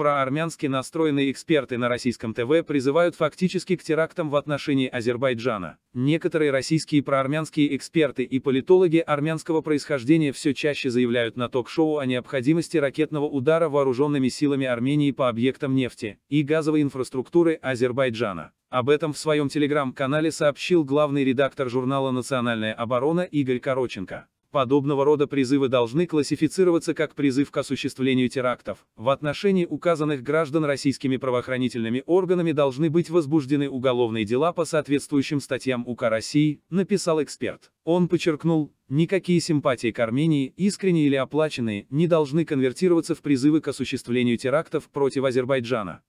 проармянски настроенные эксперты на российском ТВ призывают фактически к терактам в отношении Азербайджана. Некоторые российские проармянские эксперты и политологи армянского происхождения все чаще заявляют на ток-шоу о необходимости ракетного удара вооруженными силами Армении по объектам нефти и газовой инфраструктуры Азербайджана. Об этом в своем телеграм-канале сообщил главный редактор журнала «Национальная оборона» Игорь Короченко. Подобного рода призывы должны классифицироваться как призыв к осуществлению терактов. В отношении указанных граждан российскими правоохранительными органами должны быть возбуждены уголовные дела по соответствующим статьям УК России, написал эксперт. Он подчеркнул, никакие симпатии к Армении, искренние или оплаченные, не должны конвертироваться в призывы к осуществлению терактов против Азербайджана.